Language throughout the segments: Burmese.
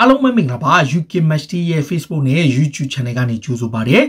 အားလုံးပဲမင်္ဂလာပါ UK Match Day ရဲ့ Facebook နဲ့ YouTube Channel ကနေကြိုဆိုပါရစေ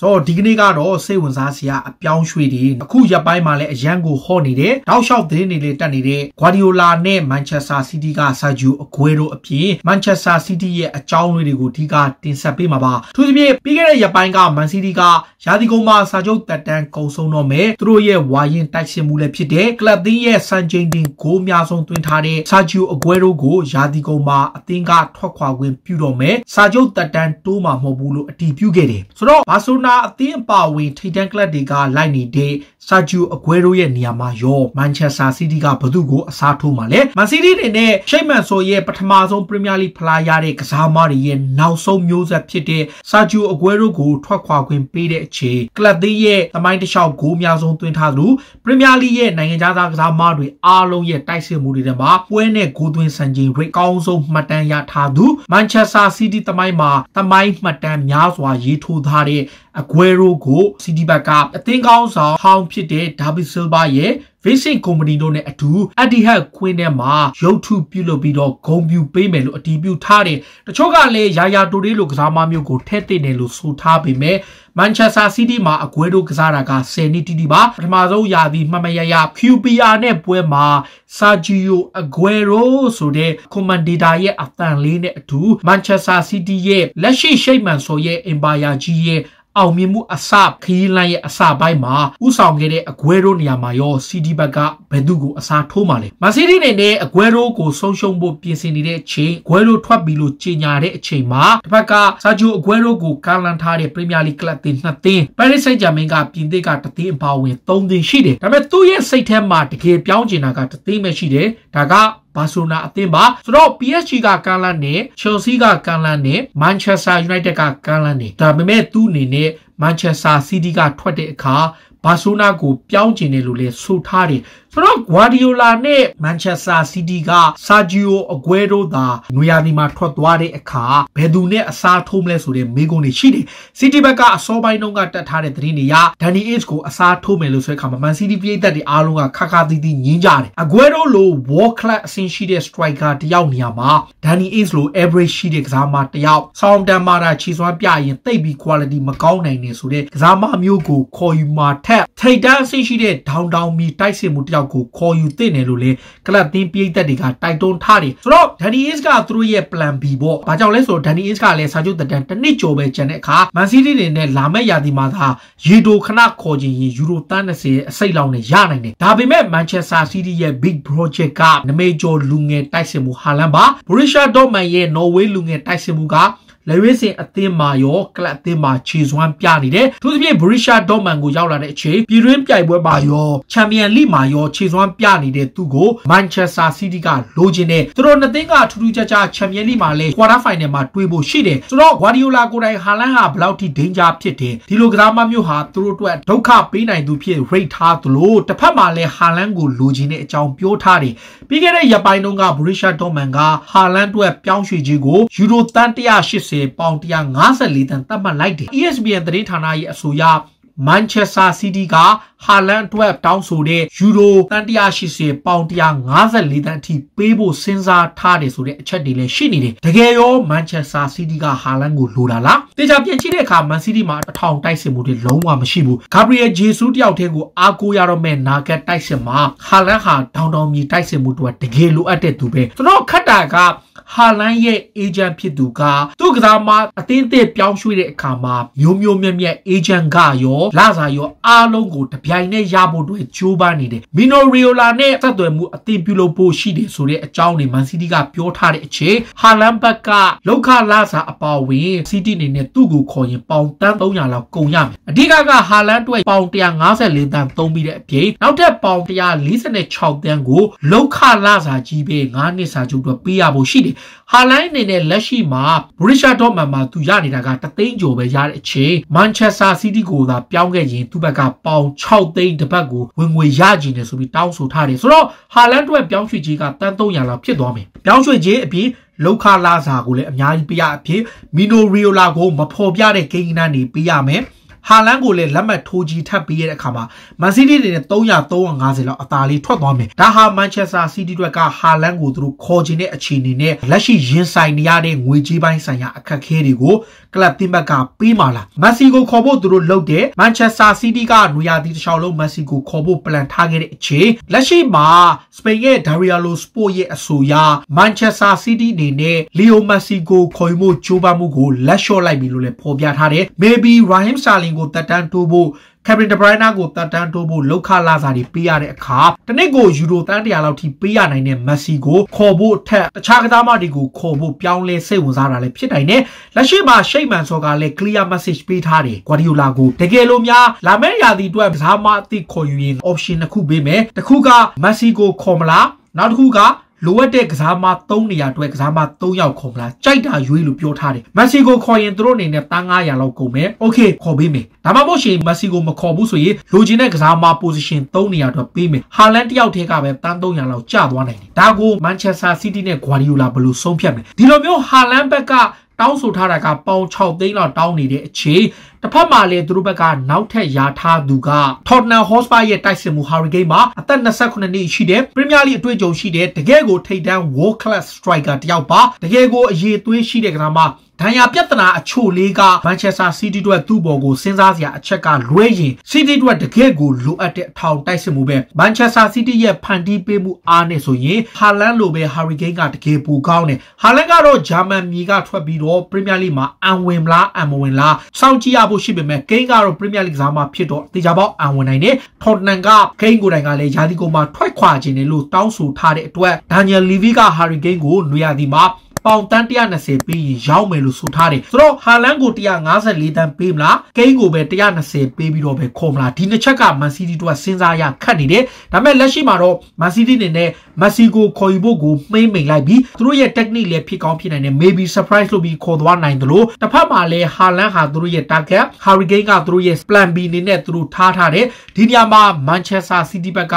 ဆိုတော့ဒီကနေ့ကတော့စိတ်ဝင်စားစရာအပြောင်းရွှေ့တွေအခုရက်ပိုင်းမှာလည်းအရန်ကိုဟော့နေတဲ့တောက်လျှောက်သတင်းတွေလေးတက်နေတဲ့ဂွာဒီယိုလာနဲ့မန်ချက်စတာစီးတီးကဆာဂျူအဂွေရိုအပြင်မန်ချက်စတာစီးတီးရဲ့အကြောင်းအရာတွေကိုအဓိကတင်ဆက်ပေးမှာပါသူတို့ပြင်ပြီးခဲ့တဲ့ရက်ပိုင်းကမန်စီးတီးကရာသီကုန်မှာစာချုပ်တက်တန်းကုန်ဆုံးတော့မယ်သူတို့ရဲ့ဝါရင်တိုက်ရှင်မှုလည်းဖြစ်တဲ့ကလပ်သင်းရဲ့စံချိန်တင်ဂိုးများဆုံးသွင်းထားတဲ့ဆာဂျူအဂွေရိုကိုရာသီကုန်မှာအသင်းကထွက်ခွာခွင့်ပြုတော့မယ်စာချုပ်တက်တန်းတိုးမှာမဟုတ်ဘူးလို့အတည်ပြုခဲ့တယ်ဆိုတော့ဘာဆိုနာအသင်းအပါအဝင်ထိပ်တန်းကလပ်တွေကလိုက်နေတဲ့ဆာဂျူအဂွဲရိုရဲ့နေရာမှာရောမန်ချက်စတာစီးတီးကဘသူ့ကိုအစားထိုးမှာလဲမန်စီးတီးတွေနဲ့ရှိတ်မန်ဆိုရဲ့ပထမဆုံးပရီးမီးယားလိဖလားရတဲ့ကစားမတွေရဲ့နောက်ဆုံးမျိုးဆက်ဖြစ်တဲ့ဆာဂျူအဂွဲရိုကိုထွက်ခွာခွင့်ပေးတဲ့အချိန်ကလပ်သေးရဲ့သမိုင်းတစ်လျှောက်ဂိုးများဆုံးသွင်းထားသူပရီးမီးယားလိရဲ့နိုင်ငံခြားသားကစားမတွေအားလုံးရဲ့တိုက်စစ်မှုတွေထဲမှာပွဲနဲ့ဂိုးသွင်းစံချိန်ရိတ်ကောင်းဆုံးမှတ်တမ်းရထားသူမန်ချက်စတာစီးတီးသမိုင်းမှာသမိုင်းမှတ်တမ်းများစွာရေးထိုးထားတဲ့အဂွဲရိုကိုစီတီဘက်ကအသင်းကောင်းဆောင်ဟောင်းဖြစ်တဲ့ဒါဗစ်ဆယ်ဘာရဲ့ Vincent Company တို့နဲ့အတူ Etihad ခွင်းထဲမှာရုပ်ထုပြုလုပ်ပြီးတော့ဂုံပြူပေးမယ်လို့အတည်ပြုထားတယ်။တချို့ကလည်းယာယာတိုလေးလိုကစားမမျိုးကိုထဲ့တင်တယ်လို့ဆိုထားပေမဲ့ Manchester City မှာအဂွဲရိုကစားတာက10နှစ်တိတိပါပထမဆုံးယာပြီးမှတ်မရရ QPR နဲ့ပွဲမှာ Sergio Aguero ဆိုတဲ့ Commander ရဲ့အသံလေးနဲ့အတူ Manchester City ရဲ့လက်ရှိရှိတ်မှန်ဆိုရဲ့ Empire ကြီးရဲ့အောင်မြင်မှုအစခီးလိုင်းရဲ့အစပိုင်းမှာဥဆောင်ခဲ့တဲ့အကွဲရိုးနေရာမှာရောစီဒီဘက်ကဘယ်သူကိုအစားထိုးမှာလဲမန်စီးတီးနေနဲ့အကွဲရိုးကိုဆုံးရှုံးဖို့ပြင်ဆင်နေတဲ့အချိန်ဂွဲရိုးထွက်ပြီးလို့ကြေညာတဲ့အချိန်မှာတစ်ဖက်ကစာချုပ်အကွဲရိုးကိုကာလန်ထားတဲ့ပရီးမီယာလိကလပ်တင်နှစ်သင်းပဲရစ်ဆိုင်ဂျာမင်ကပြင်သစ်ကတသင်းအပါဝင်၃သင်းရှိတယ်ဒါပေမဲ့သူ့ရဲ့စိတ်ထဲမှာတကယ်ပြောင်းကျင်တာကတသင်းပဲရှိတယ်ဒါကဘာဆိုနာအသင်းပါဆိုတော့ PSG ကကန်လန်းနဲ့ Chelsea ကကန်လန်းနဲ့ Manchester United ကကန်လန်းနဲ့ဒါပေမဲ့သူ့အနေနဲ့ Manchester City ကထွက်တဲ့အခါဘာဆိုနာကိုပြောင်းကျင်တယ်လို့လဲဆိုထားတယ်ဆိုတော့ဂွာဒီယိုလာနဲ့မန်ချက်စတာစီးတီးကဆာဂျီယိုအဂွဲရိုသာနွေရာသီမှာထွက်သွားတဲ့အခါဘယ်သူနဲ့အစားထိုးမလဲဆိုတဲ့မေးခွန်းတွေရှိတယ်စီးတီးဘက်ကအစောပိုင်းတုန်းကတတ်ထားတဲ့သတင်းတွေကဒန်နီအေ့စ်ကိုအစားထိုးမယ်လို့ဆိုတဲ့အခါမှာမန်စီးတီးပြည်သက်တွေအားလုံးကခါခါသီးသီးညင်းကြတယ်အဂွဲရိုလိုဝေါ်ကလပ်အဆင့်ရှိတဲ့စထရိုက်ကာတယောက်နေရာမှာဒန်နီအေ့စ်လို average ရှိတဲ့ကစားမတယောက်ဆောင်းတန်မာတာခြေစွမ်းပြရင်တိတ်ပြီး quality မကောင်းနိုင်နေဆိုတဲ့ကစားမမျိုးကိုခေါ်ယူမှာထက်ထိတ်တားဆိတ်ရှိတဲ့ဒေါင်တောင်မီတိုက်စစ်မှုတယောက်ကိုခေါ်ယူသင့်တယ်လို့လဲကလပ်တင်းပြည်သက်တွေကတိုက်တွန်းထားတယ်ဆိုတော့ Danny Ings ကသူတို့ရဲ့ plan B ပေါ့ဘာကြောင့်လဲဆိုတော့ Danny Ings ကလည်းစာချုပ်သက်တမ်းတစ်နှစ်ကျော်ပဲကျန်တဲ့အခါ Man City တွေနဲ့လာမယ့်ရာသီမှာသာရီတိုခဏခေါ်ချင်ရင်ယူရိုတန်း20ရဲ့အစိတ်လောင်းနဲ့ရနိုင်တယ်ဒါပေမဲ့ Manchester City ရဲ့ big project ကနမေကျော်လူငယ်တိုက်စစ်မှုဟာလန်ပါ Borussia Dortmund ရဲ့ Norway လူငယ်တိုက်စစ်မှုကလက်ရွေးစင်အသင်းမှာရောကလပ်အသင်းမှာခြေစွမ်းပြနေတယ်သူသဖြင့် Borussia Dortmund ကိုရောက်လာတဲ့အချိန်ပြည်တွင်းပြိုင်ပွဲမှာရော Champions League မှာရောခြေစွမ်းပြနေတဲ့သူကို Manchester City ကလိုချင်တယ်သူတို့နှစ်သင်းကထူးထူးခြားခြား Champions League မှာလဲ Quarter Final မှာတွေ့ဖို့ရှိတယ်ဆိုတော့ Guardiola ကိုယ်တိုင် Haaland ဟာဘယ်လောက်ထိ danger ဖြစ်တယ်ဒီလိုကစားမမျိုးဟာသူတို့အတွက်ဒုက္ခပေးနိုင်သူဖြစ် rate ထားသလိုတစ်ဖက်မှာလဲ Haaland ကိုလိုချင်တဲ့အကြောင်းပြောထားတယ်ပြီးခဲ့တဲ့ရက်ပိုင်းတုန်းက Borussia Dortmund က Haaland အတွက်ပြောင်းရွှေ့ခြင်းကို Euro သန်း180ရှင်ပေါင်154တန်သတ်မှတ်လိုက်တယ် ESPN သတင်းဌာနရဲ့အဆိုအရမန်ချက်စတာစီးတီးကဟာလန်အတွက် တောင်းဆိုတဲ့ယူရိုတန်180ပေါင်154တန်းအထိပေးဖို့စဉ်းစားထားတယ်ဆိုတဲ့အချက်တွေလည်းရှိနေတယ်။တကယ်ရောမန်ချက်စတာစီးတီးကဟာလန်ကိုလိုတာလား။တေချာပြန်ကြည့်တဲ့အခါမန်စီးတီးမှာအထောင်တိုက်စစ်မှုတွေလုံးဝမရှိဘူး။ဂါဘရီယယ်ဂျေဆူးတယောက်တည်းကိုအားကိုးရတော့မဲ့နာဂတ်တိုက်စစ်မှာဟာလန်ဟာဒေါင်ဒေါင်မြီတိုက်စစ်မှုတွေကတကယ်လိုအပ်တဲ့သူပဲ။ကျွန်တော်ခတ်တာကဟာလန်ရဲ့အေဂျင့်ဖြစ်သူကသူ့ကစားမအတင်းအစ်ပြောင်းရွှေ့တဲ့အခါမှာမျိုးမျိုးမြက်မြက်အေဂျင့်ကရောလာစာရောအားလုံးကိုတပြိုင်တည်းရဖို့အတွက်ကြိုးပမ်းနေတယ်မီနိုရီယိုလာနဲ့ဆက်သွယ်မှုအတင်းပြုလုပ်ဖို့ရှိတယ်ဆိုတဲ့အကြောင်းတွေမန်စီးတီးကပြောထားတဲ့အချိန်ဟာလန်ဘက်ကလောက်ခလာစာအပါဝင်စီးတီးအနေနဲ့သူ့ကိုခေါ်ရင်ပေါင်တန်း300လောက်ကုန်ရမယ်အဓိကကဟာလန်အတွက်ပေါင်154တန်းသုံးပြီးတဲ့အပြင်နောက်ထပ်ပေါင်146တန်းကိုလောက်ခလာစာကြီးပဲ9နှစ်စာချုပ်အတွက်ပေးရဖို့ရှိတယ်ဟာလိုင်းအနေနဲ့လက်ရှိမှာဘရစ်ရှာဒေါ့မန်မှာသူရနေတာကတသိန်းကျော်ပဲရတဲ့အချိန်မန်ချက်စတာစီးတီးကိုသာပြောင်းခဲ့ရင်သူ့ဘက်ကပေါင်6သိန်းတစ်ပတ်ကိုဝင်ငွေရကြနေဆိုပြီးတောင်းဆိုထားတယ်ဆိုတော့ဟာလန်အတွက်ပြောင်းရွှေ့ကြီးကတန်300လောက်ဖြစ်သွားမယ်ပြောင်းရွှေ့ကြီးအပြင်လောက်ခလာစာကိုလည်းအများကြီးပေးရအဖြစ်မီနိုရီယိုလာကိုမဖော်ပြတဲ့ဂိမ်းကနန်းနေပေးရမယ်ဟာလန်ကိုလည်းလက်မှတ်ထိုးကြီးထပ်ပေးရတဲ့အခါမှာမန်စီးတီးတွေနဲ့350လောက်အသာလေးထွက်သွားမယ်ဒါဟာမန်ချက်စတာစီးတီးတွေကဟာလန်ကိုသူတို့ခေါ်ခြင်းတဲ့အခြေအနေနဲ့လက်ရှိရင်ဆိုင်နေရတဲ့ငွေကြေးပိုင်းဆိုင်ရာအခက်အခဲတွေကိုကလပ်တင်ဘက်ကပေးမှလားမက်ဆီကိုခေါ်ဖို့သူတို့လုပ်တယ်မန်ချက်စတာစီးတီးကနွေရာသီတစ်လျှောက်လုံးမက်ဆီကိုခေါ်ဖို့ပလန်ထားခဲ့တဲ့အချိန်လက်ရှိမှာစပိန်ရဲ့ဒါရီယာလိုစပို့ရဲ့အဆိုအရမန်ချက်စတာစီးတီးအနေနဲ့လီယိုမက်ဆီကိုခေါ်ယူဖို့ကြိုးပမ်းမှုကိုလက်လျှော့လိုက်ပြီလို့လည်းဖော်ပြထားတယ် maybe Raheem Sterling ကိုတက်တန်းတိုးဖို့ကက်ပတင်ဒဘရိုင်းနာကိုတက်တန်းတိုးဖို့လောက်ခလာစာတွေပေးရတဲ့အခါတနစ်ကိုယူရိုတန်း100လောက်ထိပေးရနိုင်တဲ့မက်ဆီကိုခေါ်ဖို့အထက်တခြားကစားမတွေကိုခေါ်ဖို့ပြောင်းလဲစိတ်ဝင်စားတာလည်းဖြစ်နိုင်တယ်လက်ရှိမှာရှိတ်မန်ဆော့ကလည်း clear message ပေးထားတယ်ဂွာဒီယိုလာကိုတကယ်လို့များလာမယ့်ရာသီအတွက်ကစားမအသစ်ခေါ်ယူရင် option တစ်ခုပေးမယ်တစ်ခုကမက်ဆီကိုခေါ်မလားနောက်တစ်ခုကလိုအပ်တဲ့ကစားမ3နေရာအတွက်ကစားမ3ယောက်ခုံလားကြိုက်တာရွေးလို့ပြောထားတယ်မက်ဆီကိုခေါ်ရင်သူတို့အနေနဲ့တန်း900လောက်ကုန်မယ်โอเคခေါ်ပေးမယ်ဒါမှမဟုတ်ရှင်မက်ဆီကိုမခေါ်ဘူးဆိုရင်လိုချင်တဲ့ကစားမ position 3နေရာအတွက်ပေးမယ်ဟာလန်တယောက်တည်းကပဲတန်း300လောက်ကျသွားနိုင်တယ်ဒါကို Manchester City နဲ့ Guardiola ဘယ်လိုဆုံးဖြတ်မလဲဒီလိုမျိုးဟာလန်ဘက်ကတောင်းဆိုထားတာက ပေါင်6သိန်းလောက်တောင်းနေတဲ့အချိန်တစ်ဖက်မှာလည်းသူတို့ဘက်ကနောက်ထပ်ယာထားသူက Tottenham Hotspur ရဲ့တိုက်စစ်မှု Hurricane မှာအသက်29နှစ်ရှိတဲ့ Premier League အတွေ့အကြုံရှိတဲ့တကယ်ကိုထိပ်တန်း World Class Striker တယောက်ပါတကယ်ကိုအရေးသွေးရှိတဲ့ကစားသမားဒဏ်ရာပြဿနာအချို့လေးကမန်ချက်စတာစီးတီးအတွက်သူ့ဘော်ကိုစဉ်းစားစရာအချက်ကလွဲရင်စီးတီးအတွက်တကယ့်ကိုလိုအပ်တဲ့အထောင်တိုက်စစ်မှုပဲမန်ချက်စတာစီးတီးရဲ့ဖန်တီးပေးမှုအားနဲ့ဆိုရင်ဟာလန်လိုပဲဟာရီကိန်းကတကယ်ပူကောင်းတယ်ဟာလန်ကတော့ဂျာမန်မြေကထွက်ပြီးတော့ပရီးမီးယားလိမှာအံဝင်လားအံမဝင်လားစောင့်ကြည့်ရဖို့ရှိပေမဲ့ကိန်းကတော့ Premier League စားမှာဖြစ်တော့တေချာပေါက်အံဝင်နိုင်တယ်။ Tottenham ကကိန်းကိုယ်တိုင်ကလည်းယာတီကိုမှထွက်ခွာခြင်းနဲ့လို့တောင်းဆိုထားတဲ့အတွက် Daniel Levy က Harry Kane ကိုနွေရာသီမှာပေါင်တန်း120ပေးရင်ရောက်မယ်လို့ဆိုထားတယ်ဆိုတော့ဟာလန်ကို154တန်းပေးမလားကိန်းကိုပဲ120ပေးပြီးတော့ပဲခေါ်မလားဒီနှစ်ချက်ကမန်စီးတီးတို့ကစဉ်းစားရခတ်နေတယ်ဒါပေမဲ့လက်ရှိမှာတော့မန်စီးတီးနေနဲ့မက်ဆီကိုခေါ်ယူဖို့ကိုမှိမ့်မိန်လိုက်ပြီးသူတို့ရဲ့ technique လည်းဖြစ်ကောင်းဖြစ်နိုင်တယ် maybe surprise လုပ်ပြီးခေါ်သွားနိုင်တယ်လို့တစ်ဖက်မှာလည်းဟာလန်ဟာသူတို့ရဲ့ target Hurricane ကသူတို့ရဲ့ plan B နေနဲ့သူတို့ထားထားတယ်ဒီနေရာမှာ Manchester City ဘက်က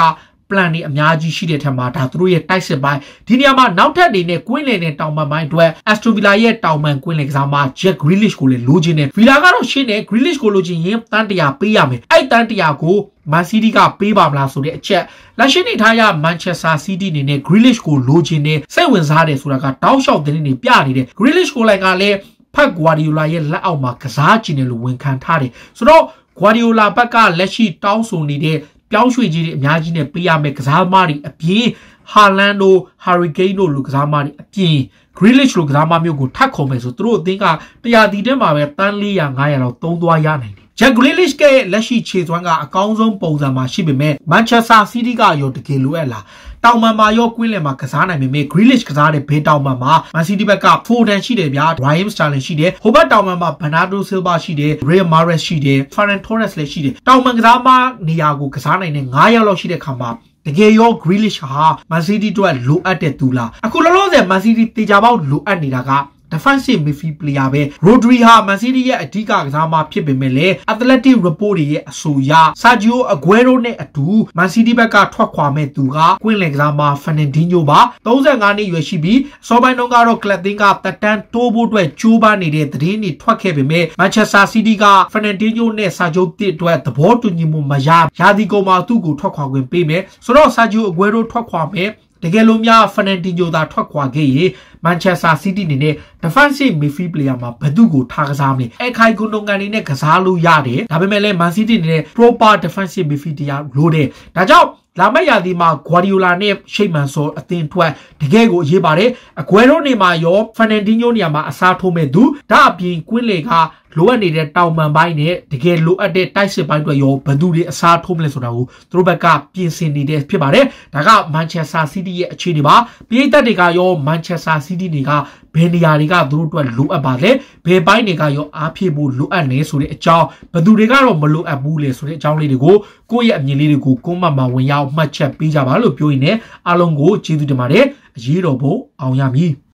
plan တွေအများကြီးရှိတဲ့ထက်မှာဒါသူတို့ရဲ့တိုက်စစ်ပိုင်းဒီနေရာမှာနောက်ထပ်အနေနဲ့ကွင်းလယ်နဲ့တောင်ပန်ပိုင်းအတွက် Aston Villa ရဲ့တောင်ပန်ကွင်းလယ်ကစားမ Jack Grealish ကိုလည်းလိုချင်တယ် Villa ကတော့ရှင်းတယ် Grealish ကိုလိုချင်ရင်တန်တရာပေးရမယ်အဲ့တန်တရာကိုမန်စီးတီးကပေးပါမလားဆိုတဲ့အချက်လက်ရှိနေထားရမန်ချက်စတာစီးတီးအနေနဲ့ Grealish ကိုလိုချင်တယ်စိတ်ဝင်စားတယ်ဆိုတာကတောက်လျှောက်တဲ့နေပြနေတယ် Grealish ကိုလည်းကလည်းဖတ်ဂွာဒီယိုလာရဲ့လက်အောက်မှာကစားကျင်တယ်လို့ဝန်ခံထားတယ်ဆိုတော့ဂွာဒီယိုလာဘက်ကလက်ရှိတောင်းဆိုနေတဲ့ပြောင်းရွှေ့ကြီးတွေအများကြီးနဲ့ပေးရမယ်ကစားသမားတွေအပြင်ဟာလန်တို့ဟာရီကိန်းတို့လူကစားသမားတွေအပြင် Grealish လိုကစားသမားမျိုးကိုထပ်ခေါ်မယ်ဆိုသူတို့အသင်းကတရာတီတဲမှာပဲတန်း400 500လောက်သုံးသွားရနိုင် Jack Grealish ရဲ့လက်ရှိခြေစွမ်းကအကောင်းဆုံးပုံစံမှာရှိပေမဲ့ Manchester City ကရောတကယ်လိုအပ်လားတောင်ပန်မှာရောကွင်းလယ်မှာကစားနိုင်ပေမဲ့ Grealish ကစားတဲ့ဘေးတောင်ပန်မှာ Man City ဘက်က Foden ရှိတယ်ဗျာ Raheem Sterling ရှိတယ်ဟိုဘက်တောင်ပန်မှာ Bernardo Silva ရှိတယ် Riyad Mahrez ရှိတယ် Ferran Torres လည်းရှိတယ်တောင်ပန်ကစားမနေရာကိုကစားနိုင်တဲ့9ယောက်လောက်ရှိတဲ့ခါမှာတကယ်ရော Grealish ဟာ Man City အတွက်လိုအပ်တဲ့သူလားအခုလောလောဆယ် Man City တေချာပေါက်လိုအပ်နေတာက defensive midfield player ပဲ Rodri ဟာ Man City ရဲ့အဓိကကစားမဖြစ်ပေမဲ့လည်း Athletic Report တွေရဲ့အဆိုအရ Sergio Aguero နဲ့အတူ Man City ဘက်ကထွက်ခွာမဲ့သူကကွင်းလယ်ကစားမ Fernandinho ပါ35နှစ်ရွယ်ရှိပြီးအစောပိုင်းတုန်းကတော့ Cluthin ကတက်တန်းတိုးဖို့အတွက်ကြိုးပမ်းနေတဲ့သတင်းတွေထွက်ခဲ့ပေမဲ့ Manchester City က Fernandinho နဲ့ Sergio တစ်အတွက်သဘောတူညီမှုမရရာသီကုန်မှာသူ့ကိုထွက်ခွာခွင့်ပေးမယ်ဆိုတော့ Sergio Aguero ထွက်ခွာမဲ့တကယ်လို့များဖနန်တီညိုသာထွက်ခွာခဲ့ရင်မန်ချက်စတာစီးတီးအနေနဲ့ defensive midfield player မှာဘသူကိုထားကစားမလဲအခိုင်ဂွန်ဒွန်ဂန်နေနဲ့ကစားလို့ရတယ်ဒါပေမဲ့လည်းမန်စီးတီးအနေနဲ့ proper defensive midfield တရားလိုတယ်ဒါကြောင့်လာမယ့်ရာသီမှာဂွာဒီယိုလာနဲ့ရှိတ်မန်ဆိုအသင်ထွက်တကယ်ကိုအရေးပါတယ်အကွဲရိုနေမှာရောဖန်နန်ဒီညိုနေရာမှာအစားထိုးမဲ့သူဒါအပြင်ကွင်းလေကလိုအပ်နေတဲ့တောင်ပံပိုင်းနဲ့တကယ်လိုအပ်တဲ့တိုက်စစ်ပိုင်းတွေရောဘသူတွေအစားထိုးမလဲဆိုတာကိုသူတို့ဘက်ကပြင်ဆင်နေတဲ့ဖြစ်ပါတယ်ဒါကမန်ချက်စတာစီးတီးရဲ့အခြေအနေပါပြည်သက်တွေကရောမန်ချက်စတာစီးတီးတွေကဘယ်နေရာတွေကသူတို့အတွက်လိုအပ်ပါလဲဘယ်ပိုင်းတွေကရောအားဖြည့်ဖို့လိုအပ်နေဆိုတဲ့အကြောင်းဘသူတွေကတော့မလိုအပ်ဘူးလေဆိုတဲ့အကြောင်းလေးတွေကိုကိုယ့်ရဲ့အမြင်လေးတွေကိုကွန်မန့်မှာဝင်ရောက်အောင်မှတ်ချက်ပေးကြပါလို့ပြောရင်းနဲ့အားလုံးကိုကျေးဇူးတင်ပါတယ်အရေးတော်ပုံအောင်ရမည်